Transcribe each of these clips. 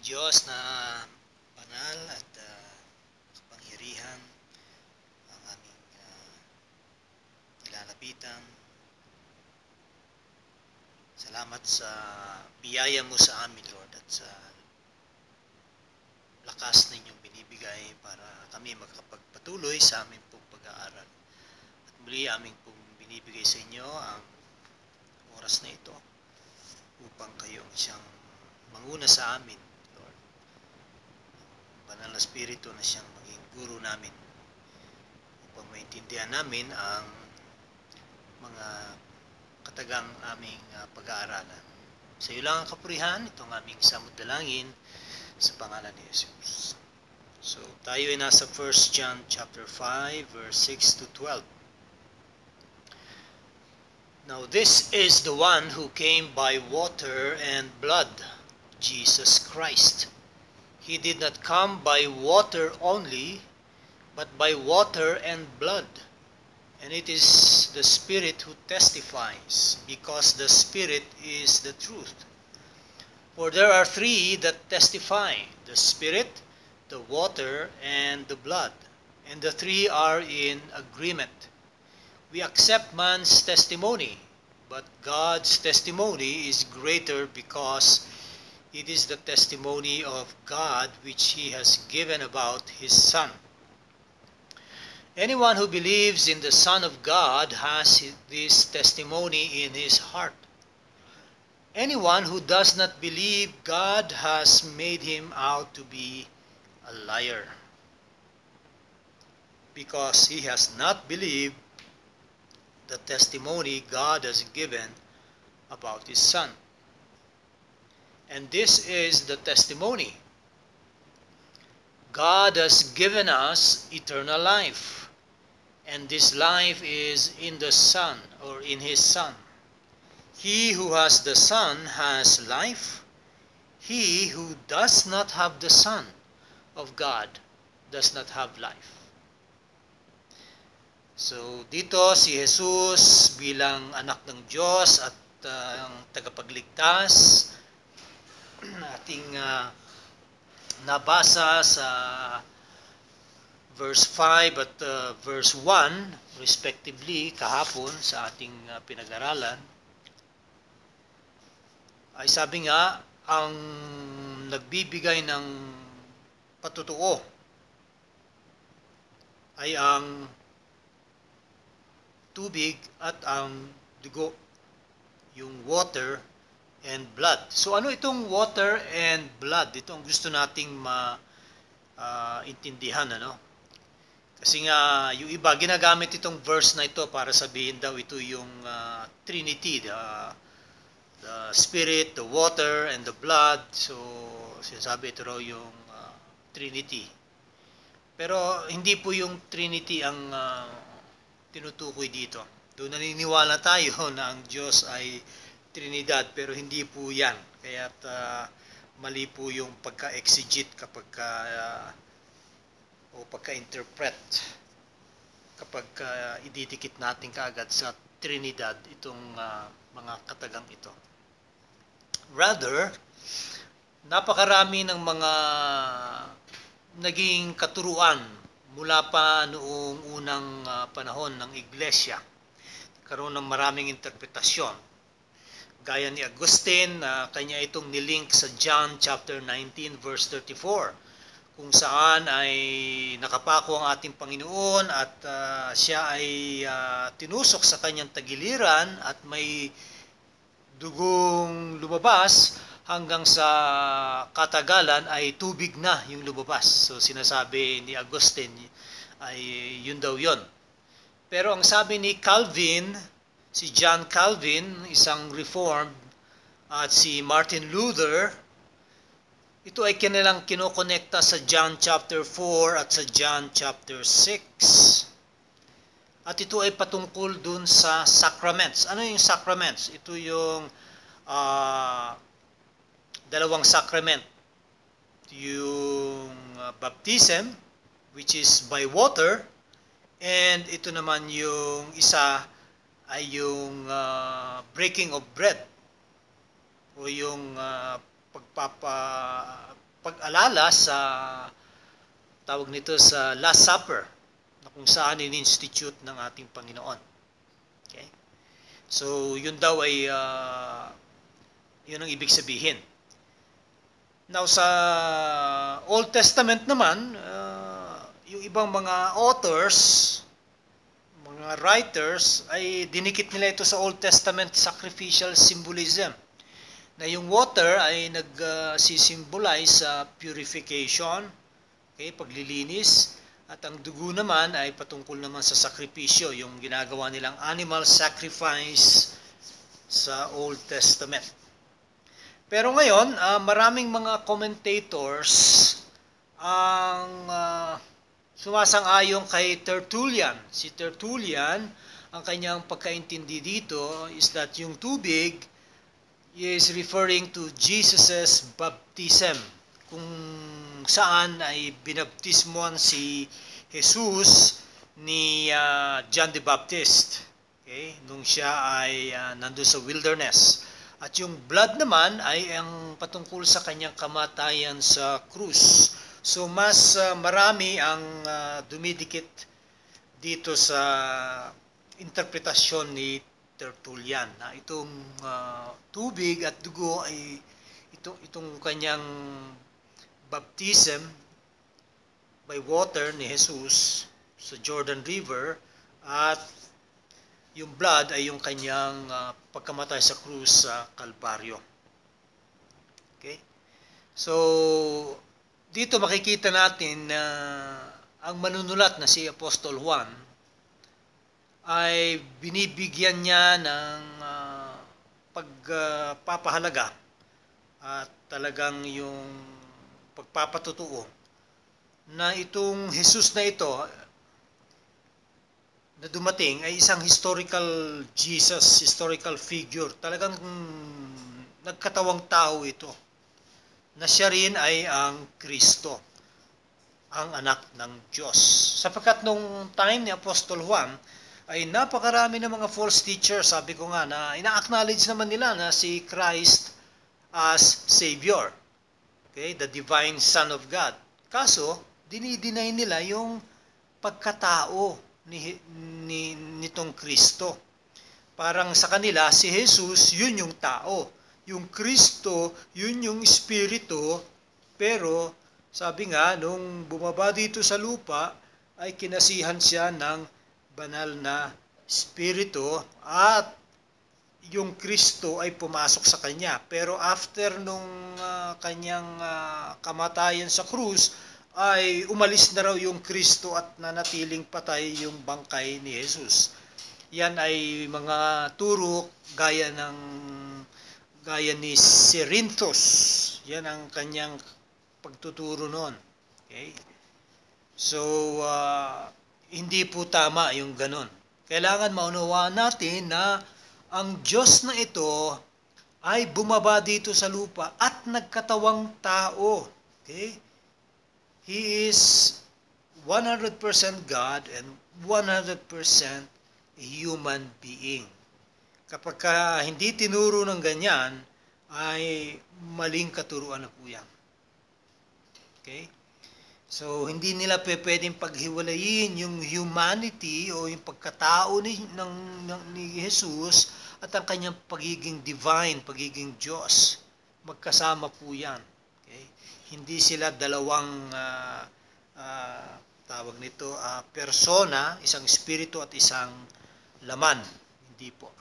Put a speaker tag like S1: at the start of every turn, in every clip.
S1: ating Diyos na banal at uh, ah, makapangyarihan ang aming uh, nilalapitan. Salamat sa biyaya mo sa amin, Lord, at sa lakas na inyong binibigay para kami makapagpatuloy sa aming pong pag-aaral. At muli aming pong binibigay sa inyo ang oras na ito upang kayo ang siyang manguna sa amin banal na spirito na siyang maging guru namin upang maintindihan namin ang mga katagang aming uh, pag-aaralan. Sa iyo lang ang kapurihan, itong aming samudalangin sa pangalan ni Jesus. So, tayo ay nasa 1 John chapter 5 verse 6 to 12. Now this is the one who came by water and blood, Jesus Christ He did not come by water only, but by water and blood. And it is the Spirit who testifies, because the Spirit is the truth. For there are three that testify the Spirit, the water, and the blood. And the three are in agreement. We accept man's testimony, but God's testimony is greater because it is the testimony of God which he has given about his Son. Anyone who believes in the Son of God has this testimony in his heart. Anyone who does not believe God has made him out to be a liar because he has not believed the testimony God has given about his Son. And this is the testimony. God has given us eternal life. And this life is in the Son or in His Son. He who has the Son has life. He who does not have the Son of God does not have life. So dito si Jesus bilang anak ng Diyos at uh, tagapagligtas ating uh, nabasa sa verse 5 at uh, verse 1 respectively kahapon sa ating uh, pinag-aralan ay sabi nga ang nagbibigay ng patutuo ay ang tubig at ang dugo yung water and blood. So ano itong water and blood? Ito ang gusto nating ma uh, intindihan ano. Kasi nga yung iba ginagamit itong verse na ito para sabihin daw ito yung uh, Trinity, the, the spirit, the water and the blood. So sinasabi ito raw yung uh, Trinity. Pero hindi po yung Trinity ang uh, tinutukoy dito. Doon naniniwala tayo na ang Diyos ay Trinidad pero hindi po yan. Kaya uh, mali po yung pagka-exegete kapag uh, o pagka-interpret kapag uh, ididikit natin kaagad sa Trinidad itong uh, mga katagang ito. Rather, napakarami ng mga naging katuruan mula pa noong unang uh, panahon ng iglesia. karon ng maraming interpretasyon Gaya ni Agustin na uh, kanya itong nilink sa John chapter 19 verse 34 kung saan ay nakapako ang ating Panginoon at uh, siya ay uh, tinusok sa kanyang tagiliran at may dugong lumabas hanggang sa katagalan ay tubig na yung lumabas. So sinasabi ni Agustin ay yun daw yun. Pero ang sabi ni Calvin si John Calvin, isang reformed, at si Martin Luther, ito ay kanilang kinokonekta sa John chapter 4 at sa John chapter 6. At ito ay patungkol dun sa sacraments. Ano yung sacraments? Ito yung uh, dalawang sacrament. Yung uh, baptism, which is by water, and ito naman yung isa ay yung uh, breaking of bread o yung uh, pagpapa pag-alala sa tawag nito sa Last Supper na kung saan in-institute ng ating Panginoon. Okay? So, yun daw ay uh, yun ang ibig sabihin. Now, sa Old Testament naman, uh, yung ibang mga authors mga writers ay dinikit nila ito sa Old Testament sacrificial symbolism na yung water ay nagsisimbolize ah, uh, sa purification, okay, paglilinis, at ang dugo naman ay patungkol naman sa sakripisyo, yung ginagawa nilang animal sacrifice sa Old Testament. Pero ngayon, uh, maraming mga commentators ang uh, sumasang-ayon kay Tertullian. Si Tertullian, ang kanyang pagkaintindi dito is that yung tubig is referring to Jesus' baptism. Kung saan ay binaptismuan si Jesus ni uh, John the Baptist. Okay? Nung siya ay uh, nandun sa wilderness. At yung blood naman ay ang patungkol sa kanyang kamatayan sa krus. So mas uh, marami ang uh, dumidikit dito sa interpretasyon ni Tertullian na itong uh, tubig at dugo ay itong, itong kanyang baptism by water ni Jesus sa Jordan River at yung blood ay yung kanyang uh, pagkamatay sa krus sa Kalbaryo. Okay? So, dito makikita natin na ang manunulat na si Apostol Juan ay binibigyan niya ng uh, pagpapahalaga uh, at talagang yung pagpapatutuo na itong Jesus na ito na dumating ay isang historical Jesus, historical figure. Talagang mm, nagkatawang tao ito na siya rin ay ang Kristo, ang anak ng Diyos. Sapagkat nung time ni Apostol Juan, ay napakarami ng mga false teachers, sabi ko nga, na ina-acknowledge naman nila na si Christ as Savior. Okay, the divine Son of God. Kaso, dinideny nila yung pagkatao ni, ni nitong Kristo. Parang sa kanila, si Jesus, yun yung tao yung Kristo, yun yung Espiritu, pero sabi nga, nung bumaba dito sa lupa, ay kinasihan siya ng banal na Espiritu at yung Kristo ay pumasok sa kanya. Pero after nung uh, kanyang uh, kamatayan sa krus, ay umalis na raw yung Kristo at nanatiling patay yung bangkay ni Jesus. Yan ay mga turo gaya ng gaya ni Serinthus. Yan ang kanyang pagtuturo noon. Okay? So, uh, hindi po tama yung ganun. Kailangan maunawa natin na ang Diyos na ito ay bumaba dito sa lupa at nagkatawang tao. Okay? He is 100% God and 100% human being kapag ka hindi tinuro ng ganyan, ay maling katuruan na po yan. Okay? So, hindi nila pe pwedeng paghiwalayin yung humanity o yung pagkatao ni, ng, ng, ni Jesus at ang kanyang pagiging divine, pagiging Diyos. Magkasama po yan. Okay? Hindi sila dalawang uh, uh, tawag nito, uh, persona, isang espiritu at isang laman. Hindi po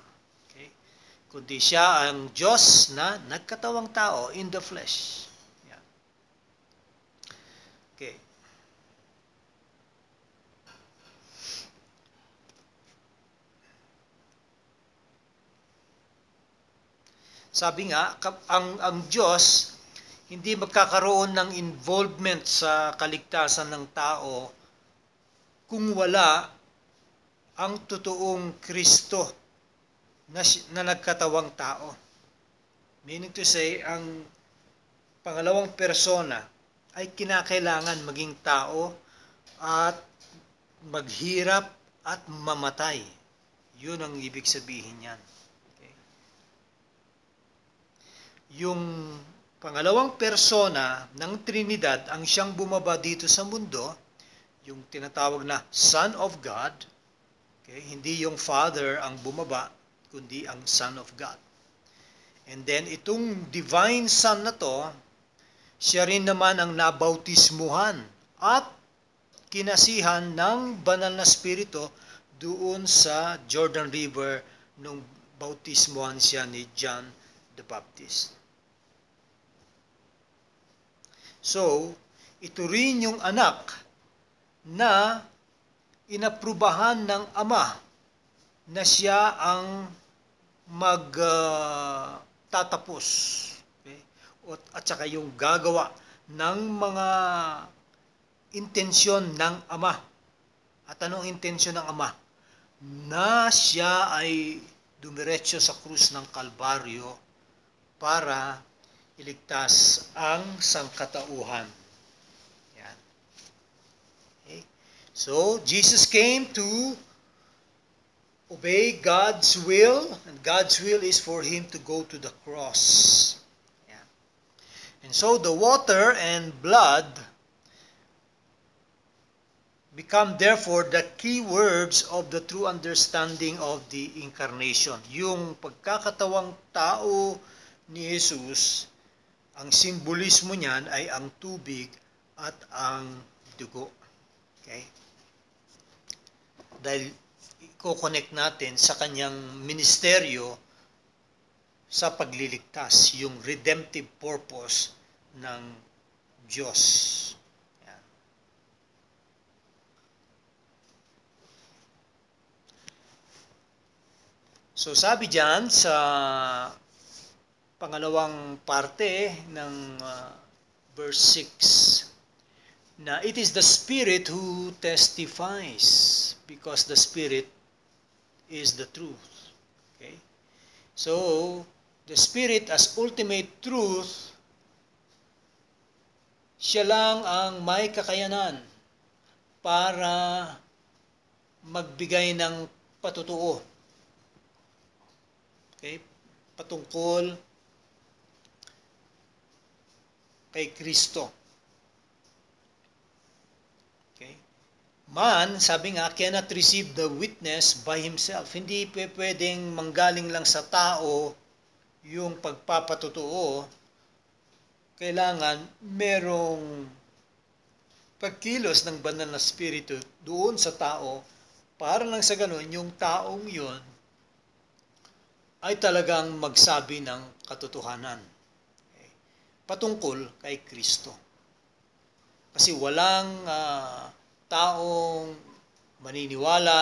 S1: kundi siya ang Diyos na nagkatawang tao in the flesh. Yeah. Okay. Sabi nga, ang, ang Diyos hindi magkakaroon ng involvement sa kaligtasan ng tao kung wala ang totoong Kristo na, na nagkatawang tao. Meaning to say, ang pangalawang persona ay kinakailangan maging tao at maghirap at mamatay. Yun ang ibig sabihin niyan. Okay. Yung pangalawang persona ng Trinidad ang siyang bumaba dito sa mundo, yung tinatawag na Son of God, okay, hindi yung Father ang bumaba, kundi ang Son of God. And then itong divine Son na to, siya rin naman ang nabautismuhan at kinasihan ng banal na spirito doon sa Jordan River nung bautismuhan siya ni John the Baptist. So, ito rin yung anak na inaprubahan ng ama na siya ang magtatapos uh, okay? at, at saka yung gagawa ng mga intensyon ng ama at anong intensyon ng ama na siya ay dumiretso sa krus ng Kalbaryo para iligtas ang sangkatauhan. Yan. Okay. So, Jesus came to obey God's will, and God's will is for him to go to the cross. Yeah. And so the water and blood become therefore the key words of the true understanding of the incarnation. Yung pagkakatawang tao ni Jesus, ang simbolismo niyan ay ang tubig at ang dugo. Okay? Dahil i-connect natin sa kanyang ministeryo sa pagliligtas, yung redemptive purpose ng Diyos. Yan. So sabi diyan sa pangalawang parte ng uh, verse 6 na it is the spirit who testifies because the spirit is the truth. Okay? So, the Spirit as ultimate truth, siya lang ang may kakayanan para magbigay ng patutuo. Okay? Patungkol kay Kristo. Man, sabi nga, cannot receive the witness by himself. Hindi pwedeng manggaling lang sa tao yung pagpapatotoo. Kailangan merong pagkilos ng banal na spirito doon sa tao para lang sa ganun yung taong yon ay talagang magsabi ng katotohanan patungkol kay Kristo. Kasi walang uh, taong maniniwala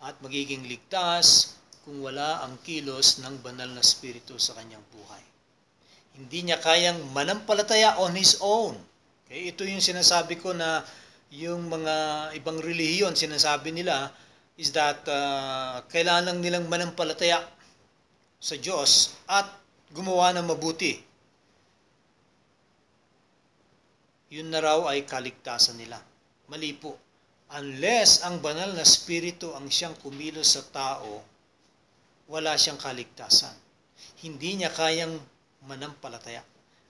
S1: at magiging ligtas kung wala ang kilos ng banal na spirito sa kanyang buhay. Hindi niya kayang manampalataya on his own. Okay, ito yung sinasabi ko na yung mga ibang relihiyon sinasabi nila is that uh, kailangan lang nilang manampalataya sa Diyos at gumawa ng mabuti. Yun na raw ay kaligtasan nila. Mali po. Unless ang banal na spirito ang siyang kumilos sa tao, wala siyang kaligtasan. Hindi niya kayang manampalataya.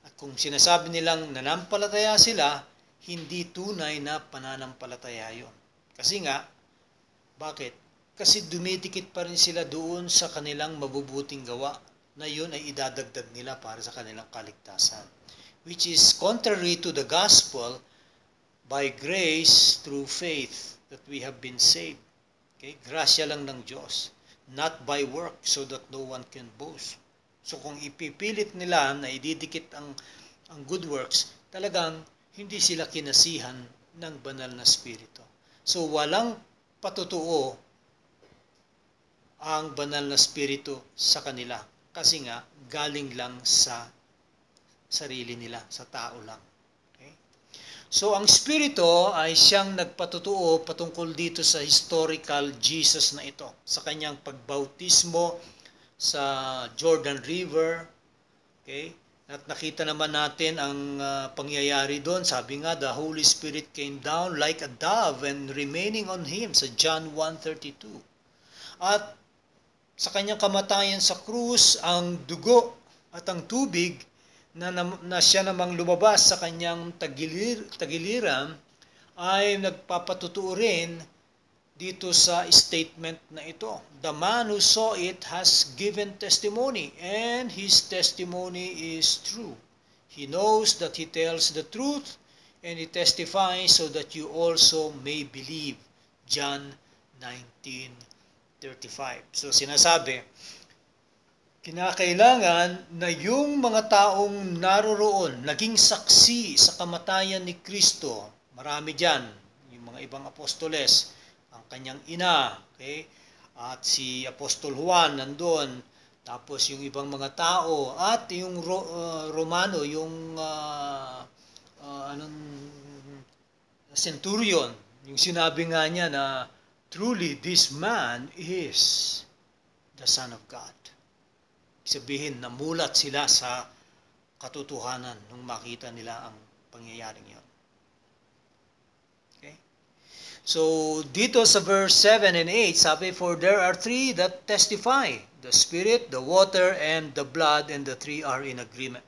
S1: At kung sinasabi nilang nanampalataya sila, hindi tunay na pananampalataya yon. Kasi nga, bakit? Kasi dumidikit pa rin sila doon sa kanilang mabubuting gawa na yun ay idadagdag nila para sa kanilang kaligtasan. Which is contrary to the gospel by grace through faith that we have been saved. Okay? Gracia lang ng Diyos. Not by work so that no one can boast. So kung ipipilit nila na ididikit ang, ang good works, talagang hindi sila kinasihan ng banal na spirito. So walang patutuo ang banal na spirito sa kanila kasi nga galing lang sa sarili nila, sa tao lang. So ang Espiritu ay siyang nagpatutuo patungkol dito sa historical Jesus na ito, sa kanyang pagbautismo sa Jordan River. Okay? At nakita naman natin ang uh, pangyayari doon. Sabi nga, the Holy Spirit came down like a dove and remaining on him sa John 1.32. At sa kanyang kamatayan sa krus, ang dugo at ang tubig na, na, na siya namang lumabas sa kanyang tagilir, tagiliran ay nagpapatutuo rin dito sa statement na ito. The man who saw it has given testimony and his testimony is true. He knows that he tells the truth and he testifies so that you also may believe. John 19:35. So sinasabi, Kinakailangan na yung mga taong naroroon, naging saksi sa kamatayan ni Kristo, marami dyan, yung mga ibang apostoles, ang kanyang ina, okay? at si Apostol Juan nandun, tapos yung ibang mga tao, at yung Ro- uh, Romano, yung uh, uh, anong centurion, yung sinabi nga niya na, truly this man is the Son of God sabihin, na mulat sila sa katotohanan nung makita nila ang pangyayaring yon. Okay? So, dito sa verse 7 and 8, sabi, For there are three that testify, the Spirit, the water, and the blood, and the three are in agreement.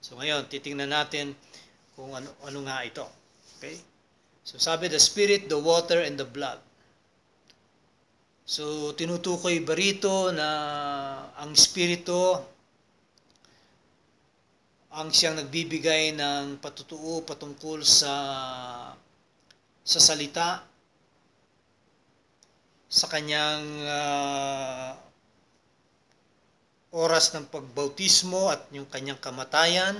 S1: So, ngayon, titingnan natin kung ano, ano nga ito. Okay? So, sabi, the Spirit, the water, and the blood. So, tinutukoy ba rito na ang Espiritu ang siyang nagbibigay ng patutuo patungkol sa sa salita sa kanyang uh, oras ng pagbautismo at yung kanyang kamatayan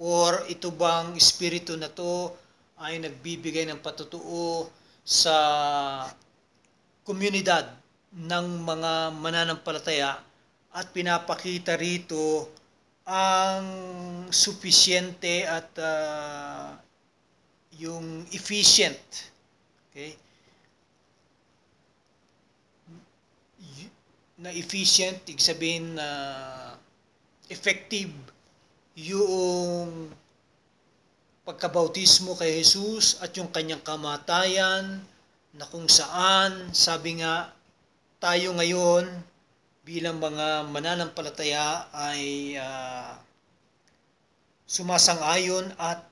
S1: or ito bang espiritu na to ay nagbibigay ng patutuo sa komunidad ng mga mananampalataya at pinapakita rito ang sufficiente at uh, yung efficient okay na efficient ibig sabihin na uh, effective yung pagkabautismo kay Jesus at yung kanyang kamatayan na kung saan, sabi nga, tayo ngayon bilang mga mananampalataya ay uh, sumasang-ayon at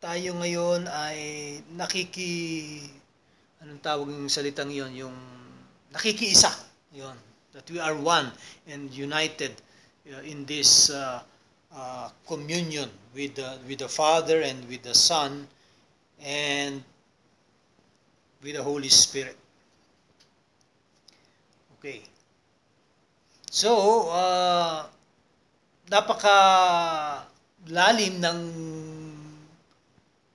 S1: tayo ngayon ay nakiki anong tawag ng salitang yon yung nakikiisa yon that we are one and united uh, in this uh, uh, communion with the, with the Father and with the Son and with the Holy Spirit. Okay. So, uh, napaka lalim ng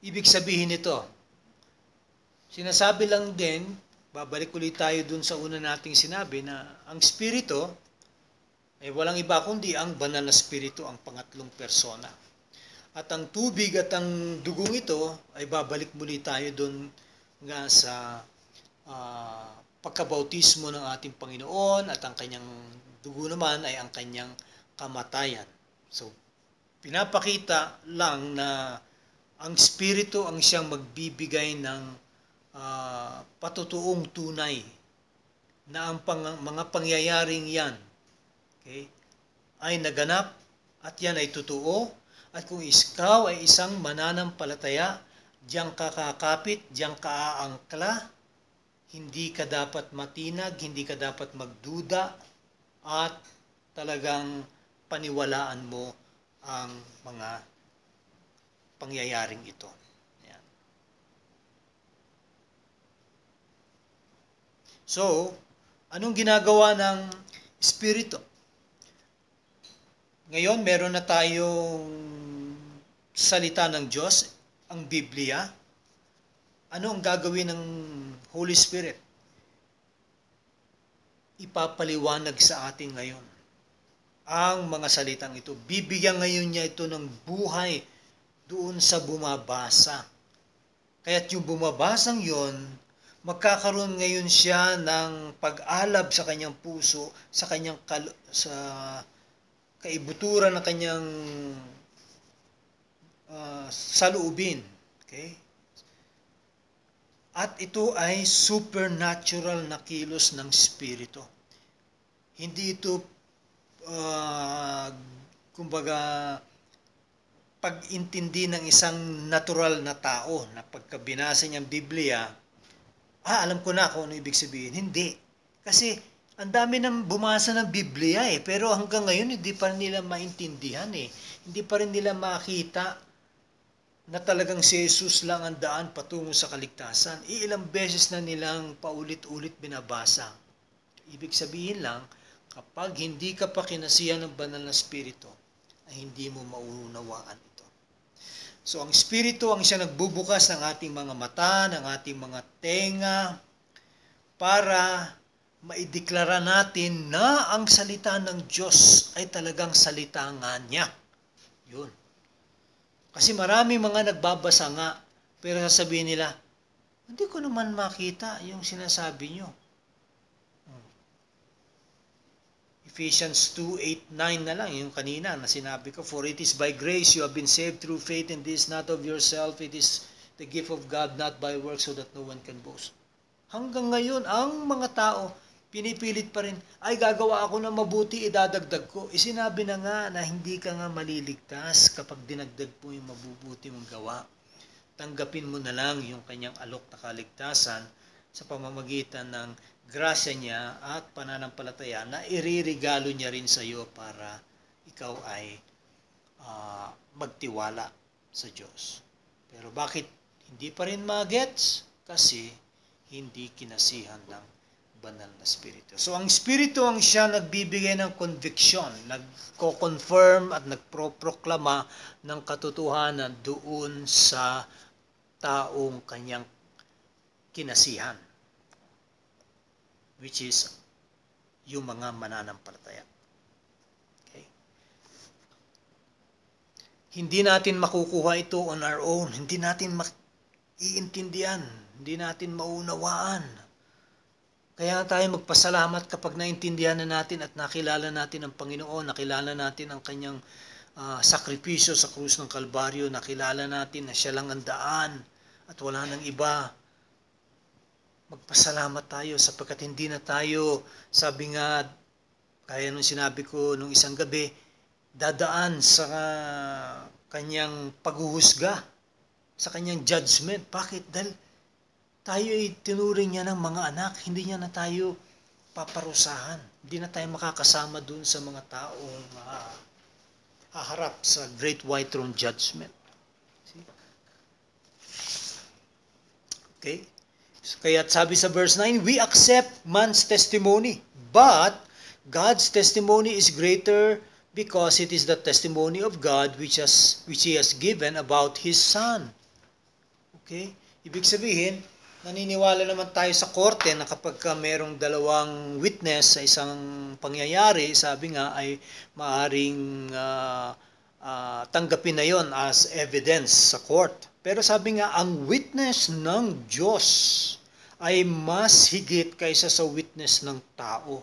S1: ibig sabihin nito. Sinasabi lang din, babalik ulit tayo dun sa una nating sinabi na ang Spirito ay walang iba kundi ang banal na Espiritu ang pangatlong persona. At ang tubig at ang dugong ito ay babalik muli tayo doon nga sa uh, pagkabautismo ng ating Panginoon at ang kanyang dugo naman ay ang kanyang kamatayan. So, pinapakita lang na ang Espiritu ang siyang magbibigay ng uh, patutuong tunay na ang pang, mga pangyayaring yan okay, ay naganap at yan ay totoo at kung ikaw ay isang mananampalataya Diyang ka kakapit, diyang ka aangkla, hindi ka dapat matinag, hindi ka dapat magduda, at talagang paniwalaan mo ang mga pangyayaring ito. Ayan. So, anong ginagawa ng Espiritu? Ngayon, meron na tayong salita ng Diyos, ang Biblia? Ano ang gagawin ng Holy Spirit? Ipapaliwanag sa atin ngayon ang mga salitang ito. Bibigyan ngayon niya ito ng buhay doon sa bumabasa. Kaya't yung bumabasang yon, magkakaroon ngayon siya ng pag-alab sa kanyang puso, sa kanyang kal- sa kaibuturan ng kanyang uh, ah, saloobin. Okay? At ito ay supernatural na kilos ng Espiritu. Hindi ito, uh, kumbaga, pag-intindi ng isang natural na tao na pagkabinasa niyang Biblia, ah, alam ko na kung ano ibig sabihin. Hindi. Kasi ang dami nang bumasa ng Biblia eh, pero hanggang ngayon hindi pa rin nila maintindihan eh. Hindi pa rin nila makita na talagang si Jesus lang ang daan patungo sa kaligtasan, iilang beses na nilang paulit-ulit binabasa. Ibig sabihin lang, kapag hindi ka pa kinasiya ng banal na spirito, ay hindi mo maunawaan ito. So ang spirito ang siya nagbubukas ng ating mga mata, ng ating mga tenga, para maideklara natin na ang salita ng Diyos ay talagang salita nga niya. Yun. Kasi marami mga nagbabasa nga, pero sasabihin nila, hindi ko naman makita yung sinasabi nyo. Ephesians 2, 9 na lang, yung kanina na sinabi ko, For it is by grace you have been saved through faith, and this not of yourself, it is the gift of God, not by works, so that no one can boast. Hanggang ngayon, ang mga tao, Pinipilit pa rin, ay gagawa ako ng mabuti, idadagdag ko. Isinabi eh, na nga na hindi ka nga maliligtas kapag dinagdag mo yung mabubuti mong gawa. Tanggapin mo na lang yung kanyang alok na kaligtasan sa pamamagitan ng grasya niya at pananampalataya na iririgalo niya rin sa iyo para ikaw ay uh, magtiwala sa Diyos. Pero bakit hindi pa rin magets? Kasi hindi kinasihan ng banal na Espiritu. So ang Espiritu ang siya nagbibigay ng conviction, nagko-confirm at nagproproklama ng katotohanan doon sa taong kanyang kinasihan. Which is yung mga mananampalataya. Okay? Hindi natin makukuha ito on our own. Hindi natin maiintindihan. Hindi natin maunawaan kaya tayo magpasalamat kapag naintindihan na natin at nakilala natin ang Panginoon, nakilala natin ang kanyang uh, sakripisyo sa krus ng Kalbaryo, nakilala natin na siya lang ang daan at wala nang iba. Magpasalamat tayo sapagkat hindi na tayo, sabi nga, kaya nung sinabi ko nung isang gabi, dadaan sa kanyang paghuhusga, sa kanyang judgment. Bakit? Dahil tayo ay tinuring niya ng mga anak, hindi niya na tayo paparusahan. Hindi na tayo makakasama dun sa mga tao na ah, haharap sa Great White Throne Judgment. See? Okay? So, kaya sabi sa verse 9, we accept man's testimony, but God's testimony is greater because it is the testimony of God which has which he has given about his son. Okay? Ibig sabihin, naniniwala naman tayo sa korte na kapag mayroong dalawang witness sa isang pangyayari, sabi nga ay maaring uh, uh, tanggapin na yon as evidence sa court. Pero sabi nga, ang witness ng Diyos ay mas higit kaysa sa witness ng tao.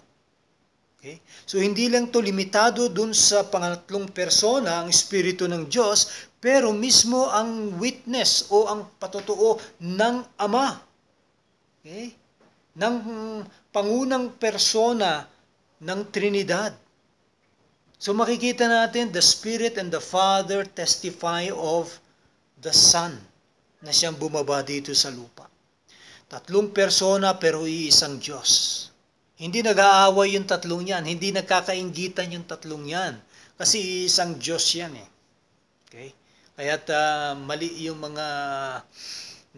S1: Okay? So hindi lang to limitado dun sa pangatlong persona, ang Espiritu ng Diyos, pero mismo ang witness o ang patotoo ng Ama. Okay? Ng pangunang persona ng Trinidad. So makikita natin, the Spirit and the Father testify of the Son na siyang bumaba dito sa lupa. Tatlong persona pero iisang Diyos. Hindi nag-aaway yung tatlong yan. Hindi nagkakaingitan yung tatlong yan. Kasi isang Diyos yan eh. Okay? Kaya't uh, mali yung mga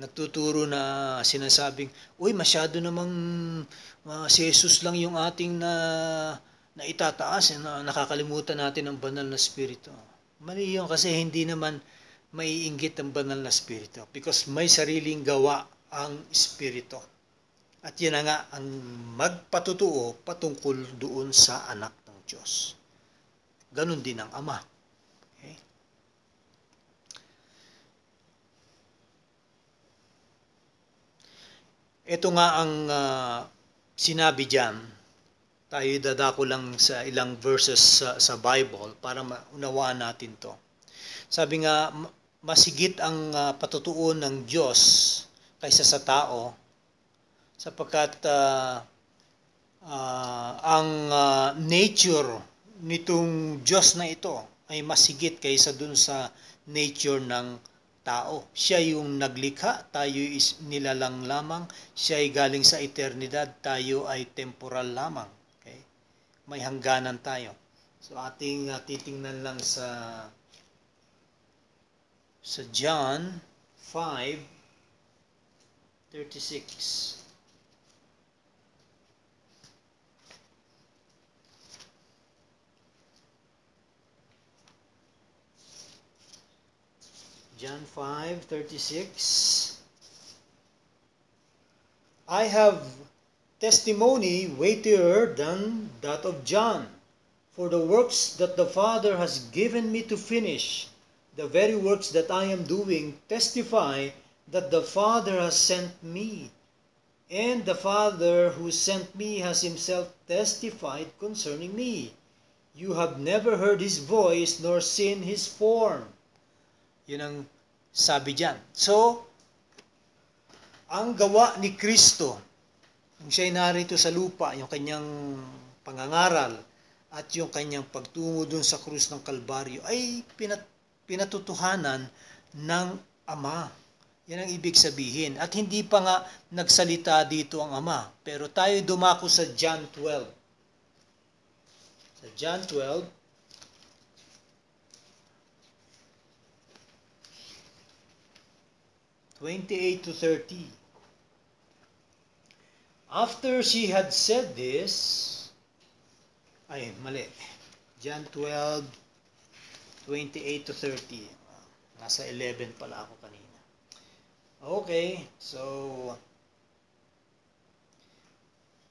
S1: nagtuturo na sinasabing, uy, masyado namang uh, si Jesus lang yung ating na, na itataas, eh, na nakakalimutan natin ang banal na spirito. Mali yun kasi hindi naman maiinggit ang banal na spirito because may sariling gawa ang spirito. At yan na nga ang magpatutuo patungkol doon sa anak ng Diyos. Ganon din ang Ama. Ito nga ang uh, sinabi diyan. Tayo dadako lang sa ilang verses sa, sa Bible para maunawaan natin 'to. Sabi nga masigit ang uh, ah, patutuon ng Diyos kaysa sa tao sapagkat uh, uh, ang uh, nature nitong Diyos na ito ay masigit kaysa dun sa nature ng tao. Siya yung naglikha, tayo is nilalang lamang, siya ay galing sa eternidad, tayo ay temporal lamang. Okay? May hangganan tayo. So ating uh, titingnan lang sa sa John 5 36 John 5 36. I have testimony weightier than that of John, for the works that the Father has given me to finish, the very works that I am doing, testify that the Father has sent me. And the Father who sent me has himself testified concerning me. You have never heard his voice nor seen his form Yun ang sabi diyan. So, ang gawa ni Kristo, yung siya narito sa lupa, yung kanyang pangangaral, at yung kanyang pagtungo dun sa krus ng Kalbaryo ay pinat, pinatutuhanan ng Ama. Yan ang ibig sabihin. At hindi pa nga nagsalita dito ang Ama. Pero tayo dumako sa John 12. Sa John 12, 28 to 30. After she had said this, ay, mali. John 12, 28 to 30. Nasa 11 pala ako kanina. Okay, so,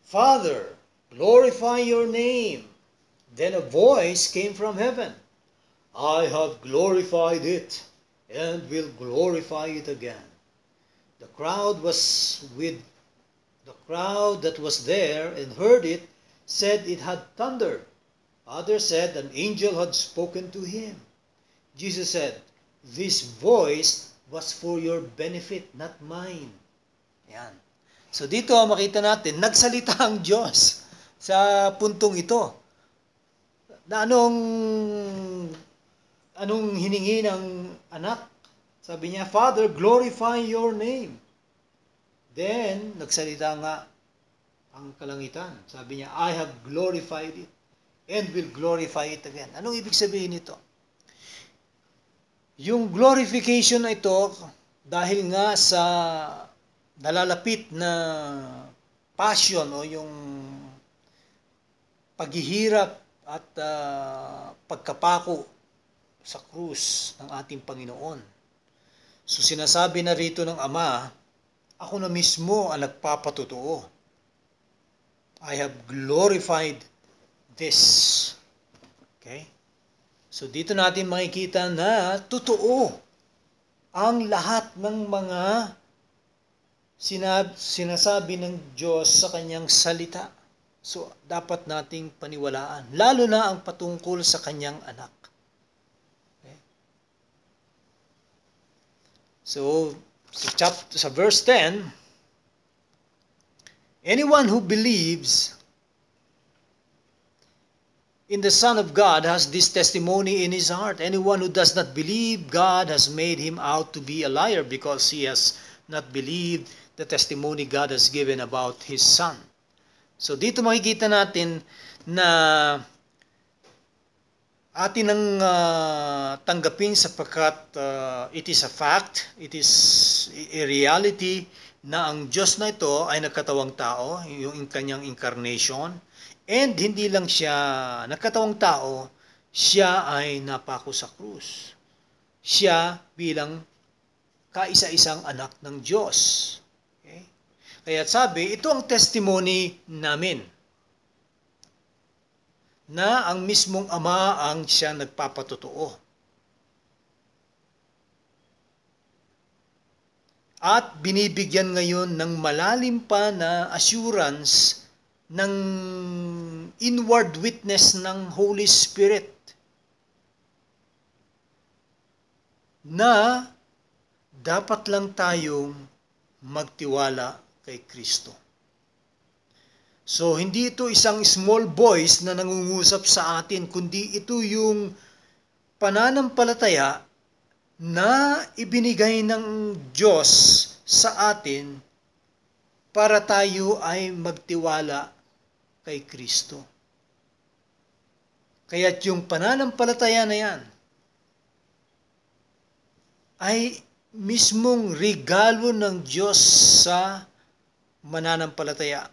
S1: Father, glorify your name. Then a voice came from heaven. I have glorified it and will glorify it again. The crowd was with the crowd that was there and heard it said it had thunder. Others said an angel had spoken to him. Jesus said, This voice was for your benefit, not mine. Yan. So dito makita natin, nagsalita ang Diyos sa puntong ito. Na anong anong hiningi ng anak sabi niya, Father, glorify your name. Then, nagsalita nga ang kalangitan. Sabi niya, I have glorified it and will glorify it again. Anong ibig sabihin nito? Yung glorification na ito, dahil nga sa nalalapit na passion o yung paghihirap at uh, pagkapako sa krus ng ating Panginoon So sinasabi na rito ng Ama, ako na mismo ang nagpapatotoo. I have glorified this. Okay? So dito natin makikita na totoo ang lahat ng mga sinab- sinasabi ng Diyos sa kanyang salita. So dapat nating paniwalaan, lalo na ang patungkol sa kanyang anak. So, sa, chapter, sa verse 10, Anyone who believes in the Son of God has this testimony in his heart. Anyone who does not believe God has made him out to be a liar because he has not believed the testimony God has given about his Son. So dito makikita natin na atin ang uh, tanggapin sapagkat uh, it is a fact, it is a reality na ang Diyos na ito ay nagkatawang tao, yung kanyang incarnation, and hindi lang siya nagkatawang tao, siya ay napako sa krus. Siya bilang kaisa-isang anak ng Diyos. Okay? Kaya sabi, ito ang testimony namin na ang mismong ama ang siya nagpapatotoo. At binibigyan ngayon ng malalim pa na assurance ng inward witness ng Holy Spirit na dapat lang tayong magtiwala kay Kristo. So hindi ito isang small voice na nangungusap sa atin, kundi ito yung pananampalataya na ibinigay ng Diyos sa atin para tayo ay magtiwala kay Kristo. Kaya yung pananampalataya na yan ay mismong regalo ng Diyos sa mananampalataya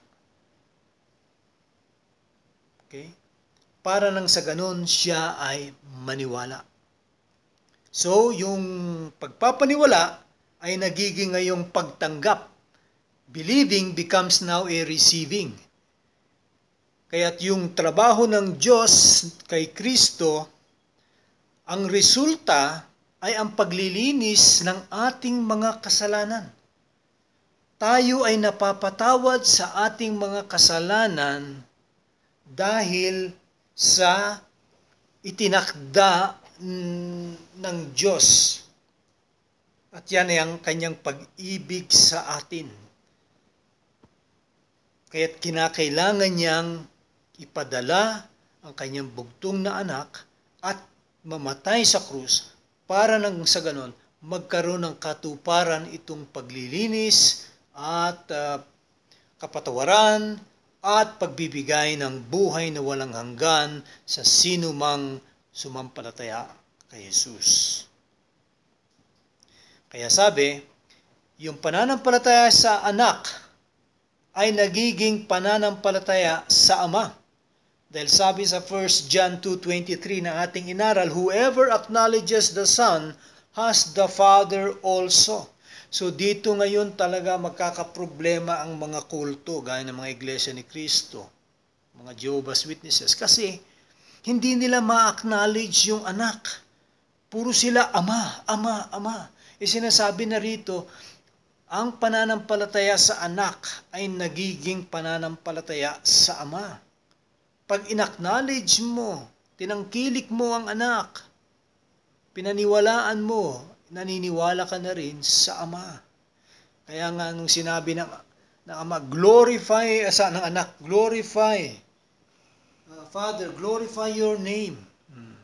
S1: Okay? Para nang sa ganun, siya ay maniwala. So, yung pagpapaniwala ay nagiging ngayong pagtanggap. Believing becomes now a receiving. Kaya't yung trabaho ng Diyos kay Kristo, ang resulta ay ang paglilinis ng ating mga kasalanan. Tayo ay napapatawad sa ating mga kasalanan dahil sa itinakda ng Diyos. At yan ay ang kanyang pag-ibig sa atin. Kaya't kinakailangan niyang ipadala ang kanyang bugtong na anak at mamatay sa krus para nang sa ganon magkaroon ng katuparan itong paglilinis at uh, kapatawaran at pagbibigay ng buhay na walang hanggan sa sino mang sumampalataya kay Jesus. Kaya sabi, yung pananampalataya sa anak ay nagiging pananampalataya sa ama. Dahil sabi sa 1 John 2.23 na ating inaral, Whoever acknowledges the Son has the Father also. So dito ngayon talaga magkakaproblema ang mga kulto gaya ng mga iglesia ni Kristo, mga Jehovah's Witnesses kasi hindi nila ma-acknowledge yung anak. Puro sila ama, ama, ama. E sinasabi na rito, ang pananampalataya sa anak ay nagiging pananampalataya sa ama. Pag inacknowledge mo, tinangkilik mo ang anak, pinaniwalaan mo naniniwala ka na rin sa Ama. Kaya nga nung sinabi ng, ng Ama, glorify, asa eh, ng anak, glorify. Uh, Father, glorify your name. Hmm.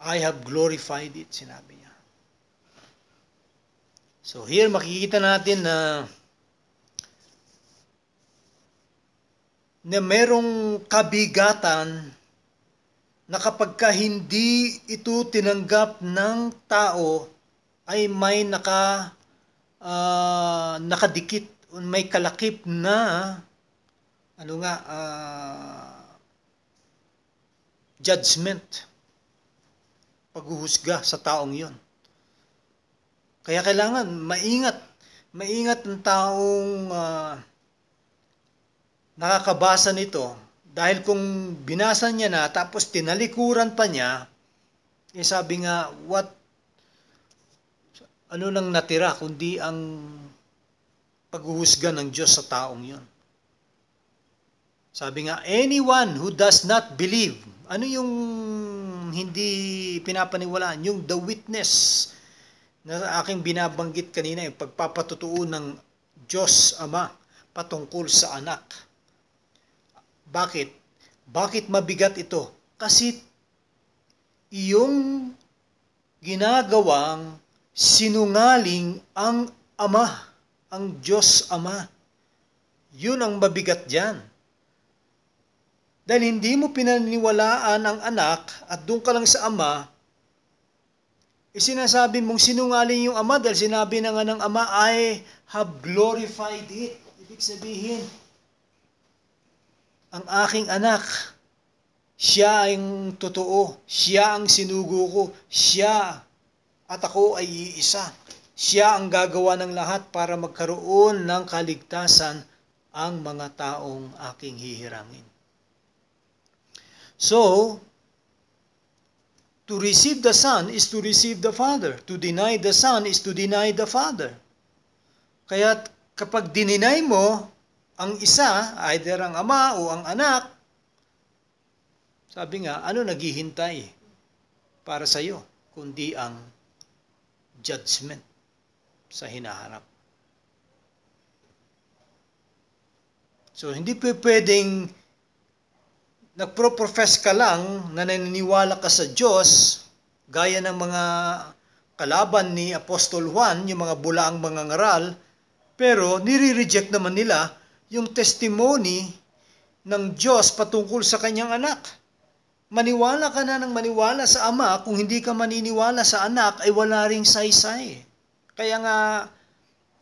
S1: I have glorified it, sinabi niya. So here makikita natin na na merong kabigatan na kapag ka hindi ito tinanggap ng tao ay may naka uh, nakadikit may kalakip na ano nga uh, judgment paghuhusga sa taong yon kaya kailangan maingat maingat ng taong uh, nakakabasa nito dahil kung binasa niya na tapos tinalikuran pa niya, eh sabi nga, what, ano nang natira kundi ang paghuhusga ng Diyos sa taong yon. Sabi nga, anyone who does not believe, ano yung hindi pinapaniwalaan? Yung the witness na aking binabanggit kanina, yung pagpapatutuo ng Diyos Ama patungkol sa anak bakit? Bakit mabigat ito? Kasi iyong ginagawang sinungaling ang Ama, ang Diyos Ama. Yun ang mabigat dyan. Dahil hindi mo pinaniwalaan ang anak at doon ka lang sa ama, eh sinasabi mong sinungaling yung ama dahil sinabi na nga ng ama, I have glorified it. Ibig sabihin, ang aking anak. Siya ang totoo. Siya ang sinugo ko. Siya at ako ay iisa. Siya ang gagawa ng lahat para magkaroon ng kaligtasan ang mga taong aking hihirangin. So, to receive the Son is to receive the Father. To deny the Son is to deny the Father. Kaya kapag dininay mo ang isa, either ang ama o ang anak, sabi nga, ano naghihintay para sa iyo kundi ang judgment sa hinaharap. So, hindi pa pwedeng nagpro-profess ka lang na naniniwala ka sa Diyos gaya ng mga kalaban ni Apostol Juan, yung mga bulaang mga ngaral, pero nire-reject naman nila yung testimony ng Diyos patungkol sa kanyang anak. Maniwala ka na ng maniwala sa ama, kung hindi ka maniniwala sa anak, ay wala ring saysay. Kaya nga,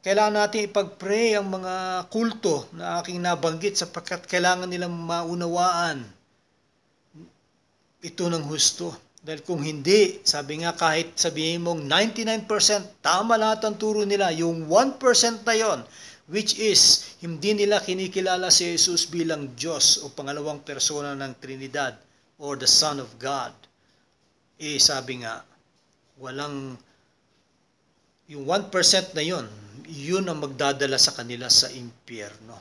S1: kailangan natin ipag-pray ang mga kulto na aking nabanggit sapagkat kailangan nilang maunawaan ito ng husto. Dahil kung hindi, sabi nga kahit sabihin mong 99% tama lahat ang turo nila, yung 1% na yon, which is hindi nila kinikilala si Jesus bilang Diyos o pangalawang persona ng Trinidad or the Son of God. Eh sabi nga, walang yung 1% na yon, yun ang magdadala sa kanila sa impyerno.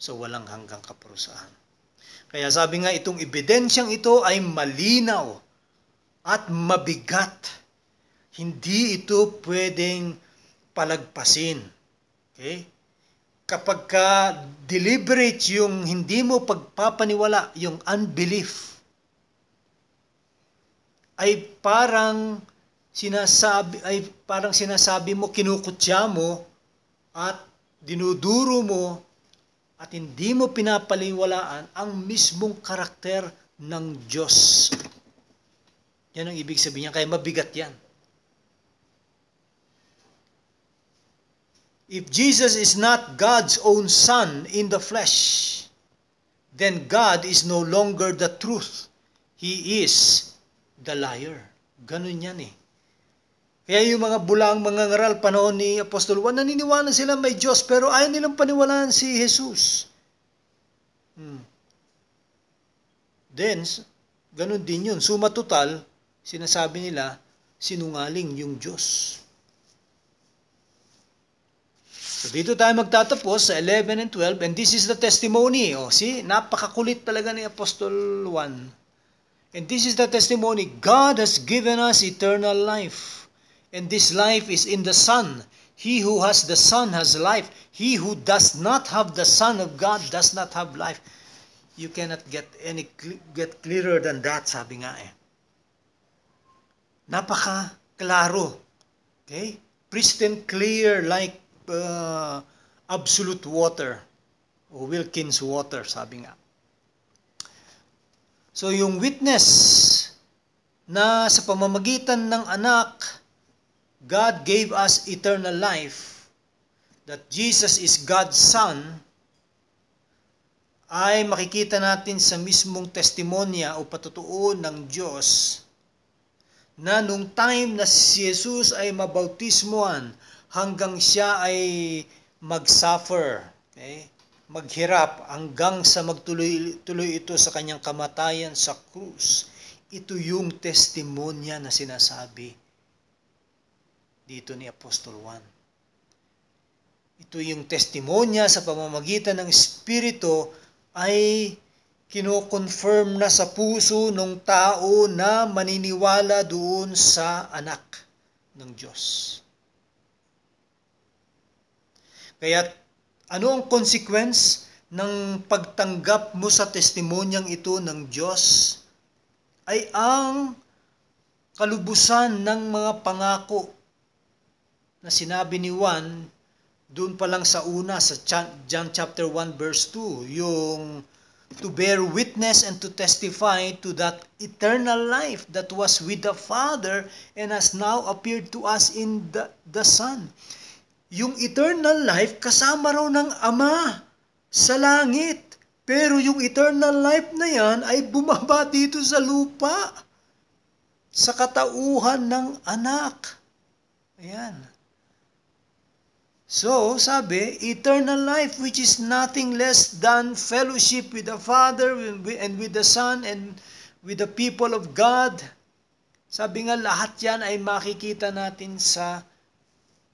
S1: So walang hanggang kaparusahan. Kaya sabi nga itong ebidensyang ito ay malinaw at mabigat. Hindi ito pwedeng palagpasin. Okay? kapag ka deliberate yung hindi mo pagpapaniwala, yung unbelief, ay parang sinasabi ay parang sinasabi mo kinukutya mo at dinuduro mo at hindi mo pinapaliwalaan ang mismong karakter ng Diyos. Yan ang ibig sabihin niya. Kaya mabigat yan. If Jesus is not God's own Son in the flesh, then God is no longer the truth. He is the liar. Ganun yan eh. Kaya yung mga bulang mga ngaral panahon ni Apostol Juan, naniniwala sila may Diyos, pero ayaw nilang paniwalaan si Jesus. Hmm. Then, ganun din yun. Suma total, sinasabi nila, sinungaling yung Diyos. So dito tayo magtatapos sa 11 and 12 and this is the testimony. Oh, see, napakakulit talaga ni Apostle Juan. And this is the testimony. God has given us eternal life. And this life is in the Son. He who has the Son has life. He who does not have the Son of God does not have life. You cannot get any get clearer than that, sabi nga eh. Napaka klaro. Okay? Pristine clear like uh, absolute water o Wilkins water, sabi nga. So yung witness na sa pamamagitan ng anak, God gave us eternal life, that Jesus is God's Son, ay makikita natin sa mismong testimonya o patutuo ng Diyos na nung time na si Jesus ay mabautismuan hanggang siya ay magsuffer, okay? maghirap hanggang sa magtuloy-tuloy ito sa kanyang kamatayan sa krus. Ito yung testimonya na sinasabi dito ni Apostol Juan. Ito yung testimonya sa pamamagitan ng Espiritu ay kinoconfirm na sa puso ng tao na maniniwala doon sa anak ng Diyos. Kaya ano ang consequence ng pagtanggap mo sa testimonyang ito ng Diyos? Ay ang kalubusan ng mga pangako na sinabi ni Juan doon pa lang sa una sa John chapter 1 verse 2 yung to bear witness and to testify to that eternal life that was with the Father and has now appeared to us in the, the Son yung eternal life kasama raw ng Ama sa langit. Pero yung eternal life na yan ay bumaba dito sa lupa, sa katauhan ng anak. Ayan. So, sabi, eternal life which is nothing less than fellowship with the Father and with the Son and with the people of God. Sabi nga, lahat yan ay makikita natin sa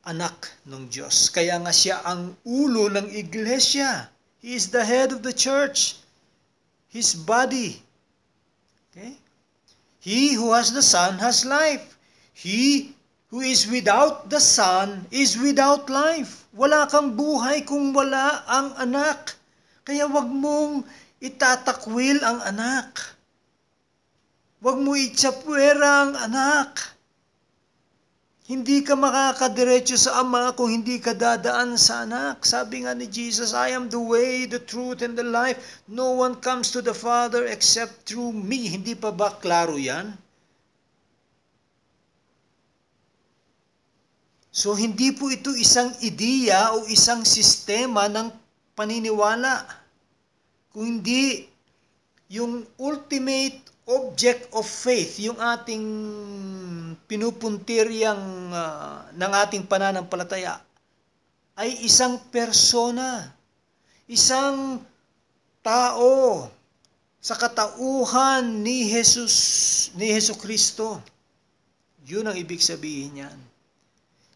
S1: anak ng Diyos. Kaya nga siya ang ulo ng iglesia. He is the head of the church. His body. Okay? He who has the Son has life. He who is without the Son is without life. Wala kang buhay kung wala ang anak. Kaya wag mong itatakwil ang anak. Wag mo itsapwera ang anak. Hindi ka makakadiretso sa Ama kung hindi ka dadaan sa anak. Sabi nga ni Jesus, I am the way, the truth, and the life. No one comes to the Father except through me. Hindi pa ba klaro yan? So hindi po ito isang ideya o isang sistema ng paniniwala. Kung hindi, yung ultimate object of faith, yung ating pinupuntiriyang uh, ah, ng ating pananampalataya, ay isang persona, isang tao sa katauhan ni Jesus, ni Hesus Kristo. Yun ang ibig sabihin niyan.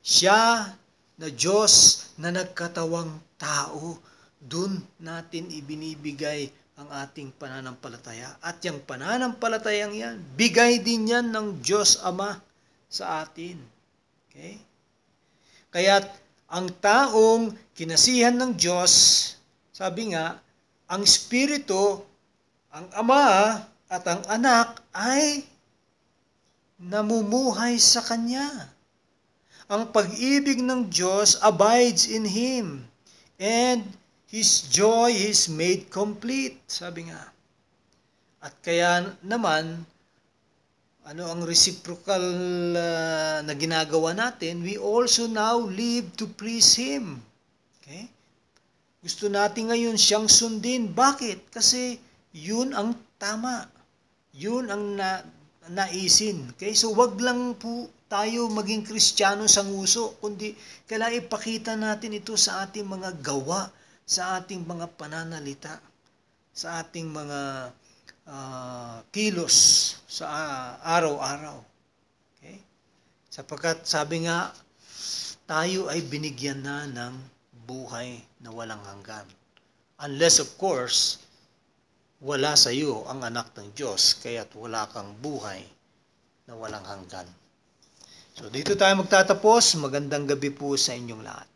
S1: Siya na Diyos na nagkatawang tao, dun natin ibinibigay ang ating pananampalataya. At yung pananampalatayang yan, bigay din yan ng Diyos Ama sa atin. Okay? Kaya ang taong kinasihan ng Diyos, sabi nga, ang Espiritu, ang Ama at ang Anak ay namumuhay sa Kanya. Ang pag-ibig ng Diyos abides in Him. And His joy is made complete, sabi nga. At kaya naman, ano ang reciprocal uh, na ginagawa natin, we also now live to please Him. Okay? Gusto natin ngayon siyang sundin. Bakit? Kasi yun ang tama. Yun ang na, naisin. Okay? So wag lang po tayo maging Kristiyano sa nguso, kundi kailangan ipakita natin ito sa ating mga gawa sa ating mga pananalita, sa ating mga uh, kilos sa uh, araw-araw. Okay? Sapagkat sabi nga, tayo ay binigyan na ng buhay na walang hanggan. Unless of course, wala sa iyo ang anak ng Diyos, kaya't wala kang buhay na walang hanggan. So dito tayo magtatapos. Magandang gabi po sa inyong lahat.